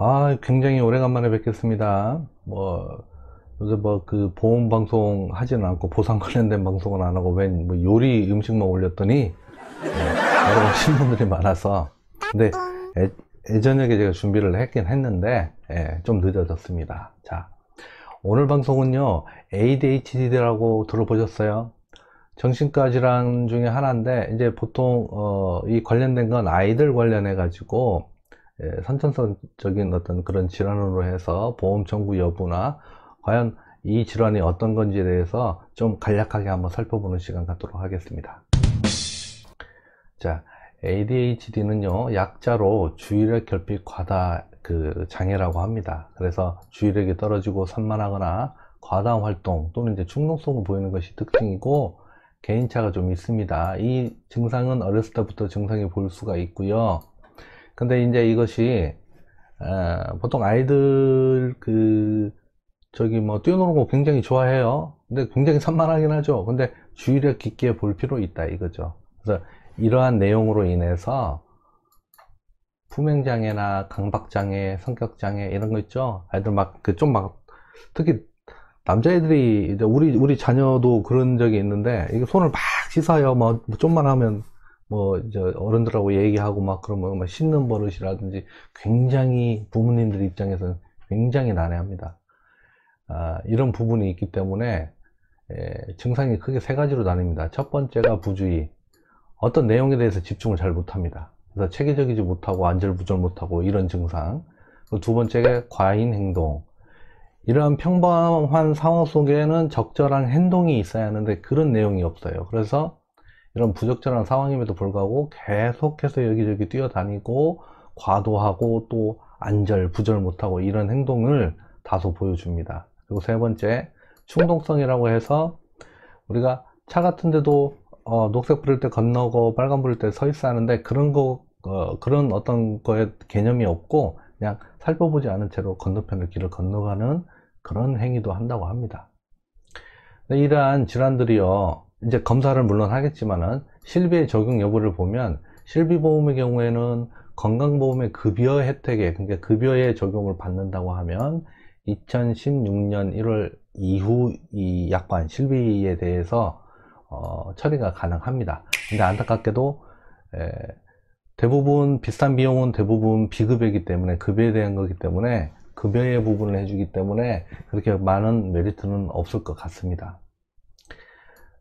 아, 굉장히 오래간만에 뵙겠습니다. 뭐, 요새 뭐 그 보험 방송 하진 않고 보상 관련된 방송은 안 하고 웬뭐 요리 음식만 올렸더니 네, 여러 가지 분들이 많아서. 근데 예, 전역에 제가 준비를 했긴 했는데, 예, 좀 늦어졌습니다. 자, 오늘 방송은요, ADHD라고 들어보셨어요? 정신과 질환 중에 하나인데, 이제 보통, 어, 이 관련된 건 아이들 관련해 가지고, 예, 선천성적인 어떤 그런 질환으로 해서 보험 청구 여부나 과연 이 질환이 어떤 건지에 대해서 좀 간략하게 한번 살펴보는 시간 갖도록 하겠습니다. 자, ADHD는요, 약자로 주의력 결핍 과다 그 장애라고 합니다. 그래서 주의력이 떨어지고 산만하거나 과다한 활동 또는 이제 충동성을 보이는 것이 특징이고 개인차가 좀 있습니다. 이 증상은 어렸을 때부터 증상이 볼 수가 있고요. 근데 이제 이것이 어, 보통 아이들 그 저기 뭐 뛰어노는 거 굉장히 좋아해요. 근데 굉장히 산만하긴 하죠. 근데 주의력 깊게 볼 필요 있다 이거죠. 그래서 이러한 내용으로 인해서 품행장애나 강박장애, 성격장애 이런 거 있죠. 아이들 막 그 좀막 막 특히 남자애들이 이제 우리 우리 자녀도 그런 적이 있는데 이게 손을 막 씻어요. 뭐, 뭐 좀만 하면 뭐이 어른들하고 얘기하고 막 그러면 막 씻는 버릇이라든지 굉장히 부모님들 입장에서는 굉장히 난해합니다. 아, 이런 부분이 있기 때문에 예, 증상이 크게 세 가지로 나뉩니다. 첫 번째가 부주의. 어떤 내용에 대해서 집중을 잘 못합니다. 그래서 체계적이지 못하고 안절부절 못하고 이런 증상. 그 두 번째가 과잉 행동. 이러한 평범한 상황 속에는 적절한 행동이 있어야 하는데 그런 내용이 없어요. 그래서 이런 부적절한 상황임에도 불구하고 계속해서 여기저기 뛰어다니고 과도하고 또 안절 부절 못하고 이런 행동을 다소 보여줍니다 그리고 세 번째 충동성이라고 해서 우리가 차 같은데도 어, 녹색 부일때 건너고 빨간 부일때서 있어 하는데 그런 거 어, 그런 어떤 거에 개념이 없고 그냥 살펴보지 않은 채로 건너편의 길을 건너가는 그런 행위도 한다고 합니다. 이러한 질환들이요 이제 검사를 물론 하겠지만은 실비의 적용 여부를 보면 실비보험의 경우에는 건강보험의 급여 혜택에 그러니까 급여의 적용을 받는다고 하면 2016년 1월 이후 이 약관 실비에 대해서 어, 처리가 가능합니다 근데 안타깝게도 에, 대부분 비싼 비용은 대부분 비급여이기 때문에 급여에 대한 거기 때문에 급여의 부분을 해주기 때문에 그렇게 많은 메리트는 없을 것 같습니다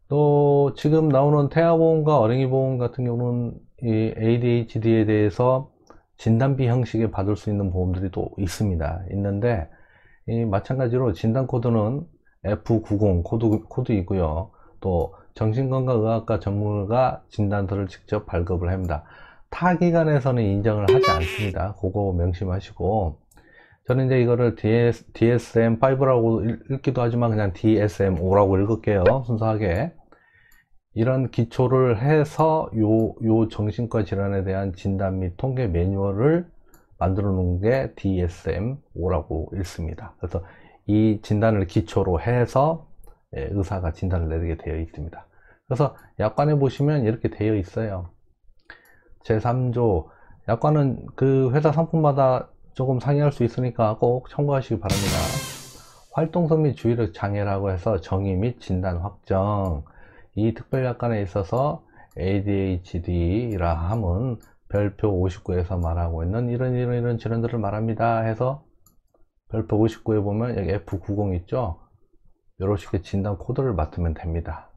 또 지금 나오는 태아보험과 어린이보험 같은 경우는 이 ADHD에 대해서 진단비 형식에 받을 수 있는 보험들이 또 있습니다. 있는데 마찬가지로 진단 코드는 F90 코드, 코드이고요. 또 정신건강의학과 전문가 진단서를 직접 발급을 합니다. 타기관에서는 인정을 하지 않습니다. 그거 명심하시고 저는 이제 이거를 DS, DSM5라고 읽기도 하지만 그냥 DSM5라고 읽을게요. 순수하게. 이런 기초를 해서 요, 요 정신과 질환에 대한 진단 및 통계 매뉴얼을 만들어 놓은 게 DSM5라고 읽습니다. 그래서 이 진단을 기초로 해서 예, 의사가 진단을 내리게 되어 있습니다. 그래서 약관에 보시면 이렇게 되어 있어요. 제3조 약관은 그 회사 상품마다 조금 상이할 수 있으니까 꼭 참고하시기 바랍니다. 활동성 및 주의력 장애라고 해서 정의 및 진단 확정 이 특별약관에 있어서 ADHD라 함은 별표 59에서 말하고 있는 이런 이런 이런 질환들을 말합니다 해서 별표 59에 보면 여기 F90 있죠 이렇게 진단 코드를 맡으면 됩니다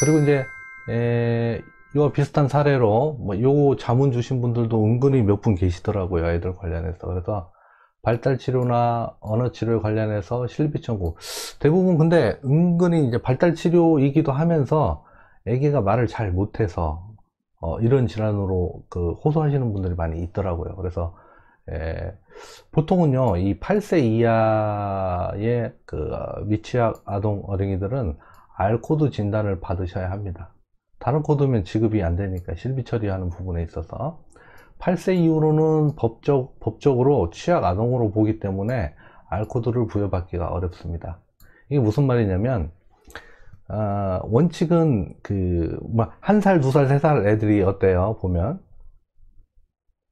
그리고 이제 에, 이와 비슷한 사례로 뭐요 자문 주신 분들도 은근히 몇 분 계시더라고요 아이들 관련해서 그래서 발달치료나 언어치료에 관련해서 실비청구 대부분 근데 은근히 이제 발달치료이기도 하면서 애기가 말을 잘 못해서 어, 이런 질환으로 그 호소하시는 분들이 많이 있더라고요 그래서 예, 보통은요 이 8세 이하의 그 미취학 아동 어린이들은 알코드 진단을 받으셔야 합니다 다른 코드면 지급이 안 되니까 실비 처리하는 부분에 있어서 8세 이후로는 법적, 법적으로 취약 아동으로 보기 때문에 R코드를 부여받기가 어렵습니다. 이게 무슨 말이냐면 어, 원칙은 그한 뭐, 살, 두 살, 세 살 애들이 어때요? 보면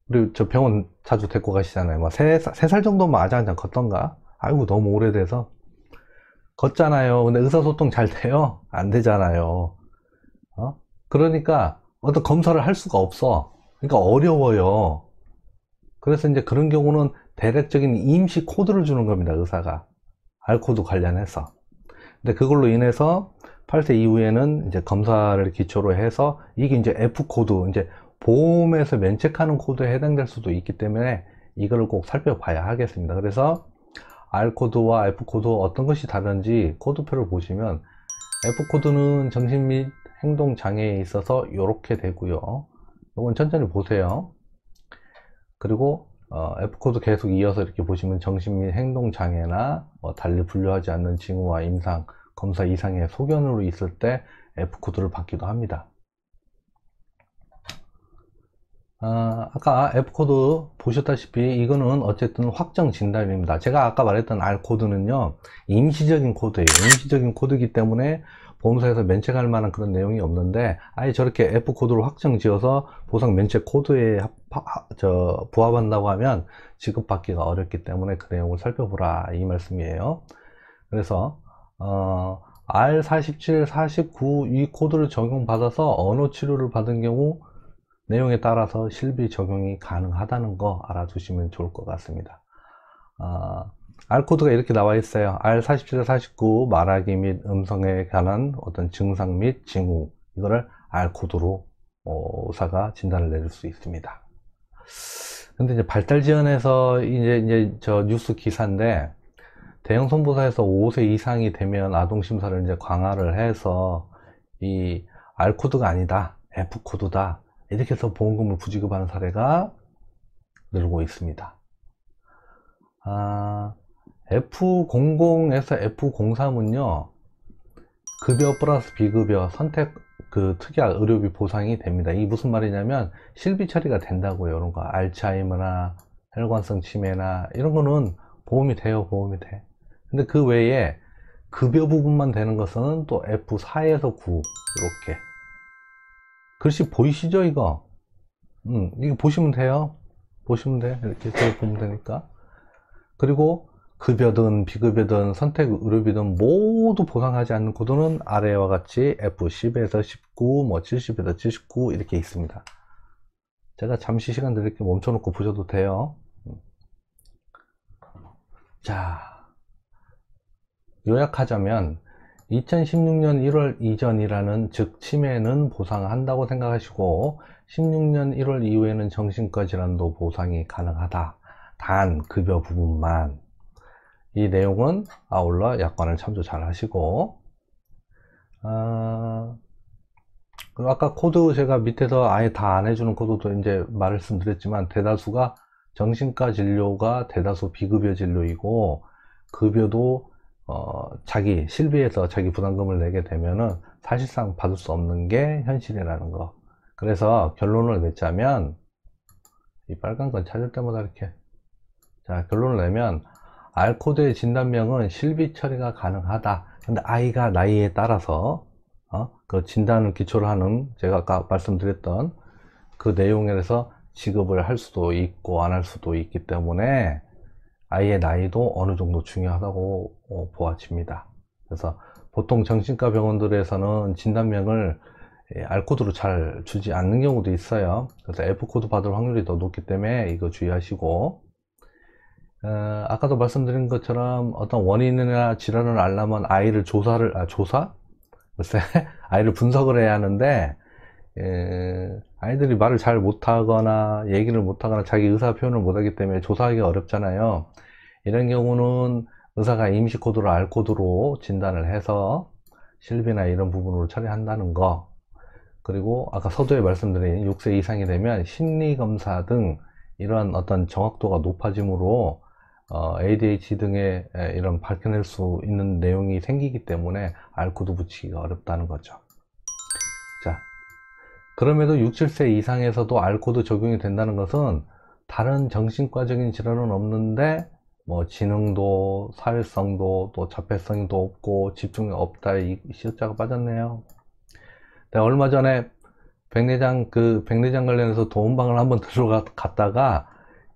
그리저 병원 자주 데리고 가시잖아요. 뭐세살 정도만 아장아장 걷던가. 아이고 너무 오래돼서 걷잖아요. 근데 의사소통 잘 돼요? 안 되잖아요. 그러니까 어떤 검사를 할 수가 없어. 그러니까 어려워요. 그래서 이제 그런 경우는 대략적인 임시 코드를 주는 겁니다. 의사가. 알코드 관련해서. 근데 그걸로 인해서 8세 이후에는 이제 검사를 기초로 해서 이게 이제 F 코드, 이제 보험에서 면책하는 코드에 해당될 수도 있기 때문에 이걸 꼭 살펴봐야 하겠습니다. 그래서 R 코드와 F 코드 어떤 것이 다른지 코드표를 보시면 F 코드는 정신 및 행동 장애에 있어서 이렇게 되고요 이건 천천히 보세요 그리고 어, F코드 계속 이어서 이렇게 보시면 정신 및 행동 장애나 어, 뭐 달리 분류하지 않는 징후와 임상 검사 이상의 소견으로 있을 때 F코드를 받기도 합니다 아, 아까 F코드 보셨다시피 이거는 어쨌든 확정 진단입니다 제가 아까 말했던 R코드는요 임시적인 코드예요 임시적인 코드이기 때문에 보험사에서 면책할 만한 그런 내용이 없는데 아예 저렇게 F코드로 확정 지어서 보상 면책 코드에 저 부합한다고 하면 지급받기가 어렵기 때문에 그 내용을 살펴보라 이 말씀이에요 그래서 어, R47, 49 이 코드를 적용받아서 언어 치료를 받은 경우 내용에 따라서 실비 적용이 가능하다는 거 알아두시면 좋을 것 같습니다. 아, R 코드가 이렇게 나와 있어요. R47, 49 말하기 및 음성에 관한 어떤 증상 및 징후 이거를 R 코드로 어, 의사가 진단을 내릴 수 있습니다. 근데 이제 발달 지연에서 이제 이제 저 뉴스 기사인데 대형 손보사에서 5세 이상이 되면 아동 심사를 이제 강화를 해서 이 R 코드가 아니다, F 코드다 이렇게 해서 보험금을 부지급하는 사례가 늘고 있습니다. 아, F00에서 F03은요, 급여 플러스 비급여 선택 그 특약 의료비 보상이 됩니다. 이 무슨 말이냐면 실비 처리가 된다고요. 이런 거 알츠하이머나 혈관성 치매나 이런 거는 보험이 돼요. 보험이 돼. 근데 그 외에 급여 부분만 되는 것은 또 F4에서 9 이렇게 글씨 보이시죠 이거 음, 이거 보시면 돼요 보시면 돼 이렇게 저기 보면 되니까 그리고 급여든 비급여든 선택 의료비든 모두 보상하지 않는 구도는 아래와 같이 F10에서 19, 뭐 70에서 79 이렇게 있습니다. 제가 잠시 시간 드릴게 멈춰놓고 보셔도 돼요. 자, 요약하자면 2016년 1월 이전이라는 즉 치매는 보상한다고 생각하시고 16년 1월 이후에는 정신과 질환도 보상이 가능하다 단 급여 부분만 이 내용은 아울러 약관을 참조 잘 하시고 어... 아까 코드 제가 밑에서 아예 다 안 해주는 코드도 이제 말씀드렸지만 대다수가 정신과 진료가 대다수 비급여 진료이고 급여도 어, 자기 실비에서 자기 부담금을 내게 되면은 사실상 받을 수 없는 게 현실이라는 거 그래서 결론을 맺자면 이 빨간 건 찾을 때마다 이렇게 자 결론을 내면 알코드의 진단명은 실비 처리가 가능하다 근데 아이가 나이에 따라서 어? 그 진단을 기초로 하는 제가 아까 말씀드렸던 그 내용에서 지급을 할 수도 있고 안 할 수도 있기 때문에 아이의 나이도 어느 정도 중요하다고 어, 보아집니다. 그래서 보통 정신과 병원들에서는 진단명을 예, 알코드로잘 주지 않는 경우도 있어요. 그래서 F코드 받을 확률이 더 높기 때문에 이거 주의하시고 어, 아까도 말씀드린 것처럼 어떤 원인이나 질환을 알려면 아이를 조사를 아, 조사? 글쎄 아이를 분석을 해야 하는데 예, 아이들이 말을 잘 못하거나 얘기를 못하거나 자기 의사 표현을 못하기 때문에 조사하기 어렵잖아요 이런 경우는 의사가 임시 코드로 알 코드로 진단을 해서 실비나 이런 부분으로 처리한다는 거 그리고 아까 서두에 말씀드린 6세 이상이 되면 심리검사 등 이런 어떤 정확도가 높아지므로 어, ADHD 등의 이런 밝혀낼 수 있는 내용이 생기기 때문에 알 코드 붙이기가 어렵다는 거죠 자 그럼에도 6, 7세 이상에서도 알 코드 적용이 된다는 것은 다른 정신과적인 질환은 없는데 뭐 지능도 사회성도 또 자폐성도 없고 집중이 없다 이 시자가 빠졌네요 내가 네, 얼마 전에 백내장 그 백내장 관련해서 도움방을 한번 들어갔다가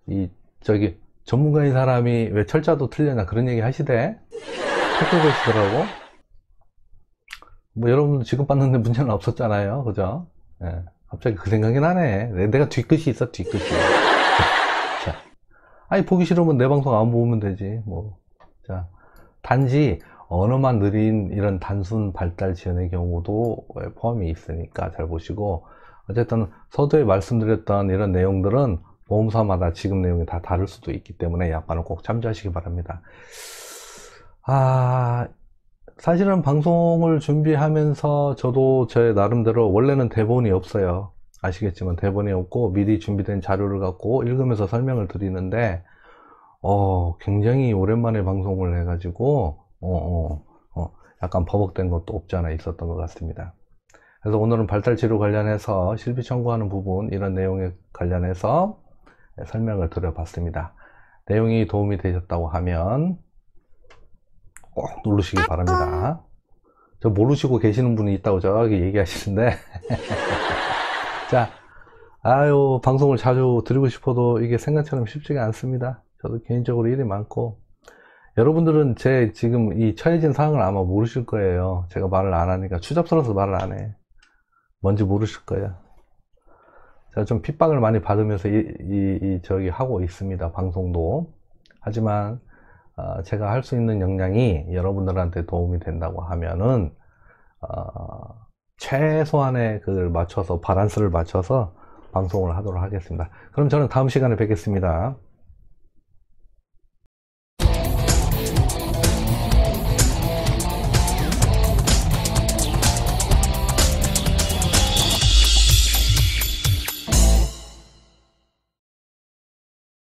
이 저기 전문가인 사람이 왜 철자도 틀렸냐 그런 얘기 하시대 책 보시더라고 뭐 여러분도 지금 봤는데 문제는 없었잖아요 그죠 예. 갑자기 그 생각이 나네 내가 뒤끝이 있어 뒤끝이 아니 보기 싫으면 내 방송 안 보면 되지 뭐자 단지 언어만 느린 이런 단순 발달 지연의 경우도 포함이 있으니까 잘 보시고 어쨌든 서두에 말씀드렸던 이런 내용들은 보험사마다 지금 내용이 다 다를 수도 있기 때문에 약간은꼭 참조하시기 바랍니다 아 사실은 방송을 준비하면서 저도 저의 나름대로 원래는 대본이 없어요 아시겠지만 대본이 없고 미리 준비된 자료를 갖고 읽으면서 설명을 드리는데 어 굉장히 오랜만에 방송을 해가지고 어, 어, 어, 약간 버벅된 것도 없지 않아 있었던 것 같습니다. 그래서 오늘은 발달치료 관련해서 실비 청구하는 부분 이런 내용에 관련해서 설명을 드려봤습니다. 내용이 도움이 되셨다고 하면 꼭 누르시기 바랍니다. 저 모르시고 계시는 분이 있다고 저기 얘기하시는데 자, 아유, 방송을 자주 드리고 싶어도 이게 생각처럼 쉽지가 않습니다. 저도 개인적으로 일이 많고. 여러분들은 제 지금 이 처해진 상황을 아마 모르실 거예요. 제가 말을 안 하니까 추잡스러워서 말을 안 해. 뭔지 모르실 거예요. 제가 좀 핍박을 많이 받으면서 이, 이, 이 저기 하고 있습니다. 방송도. 하지만 어, 제가 할 수 있는 역량이 여러분들한테 도움이 된다고 하면은 어, 최소한의 그걸 맞춰서 바란스를 맞춰서 방송을 하도록 하겠습니다. 그럼 저는 다음 시간에 뵙겠습니다.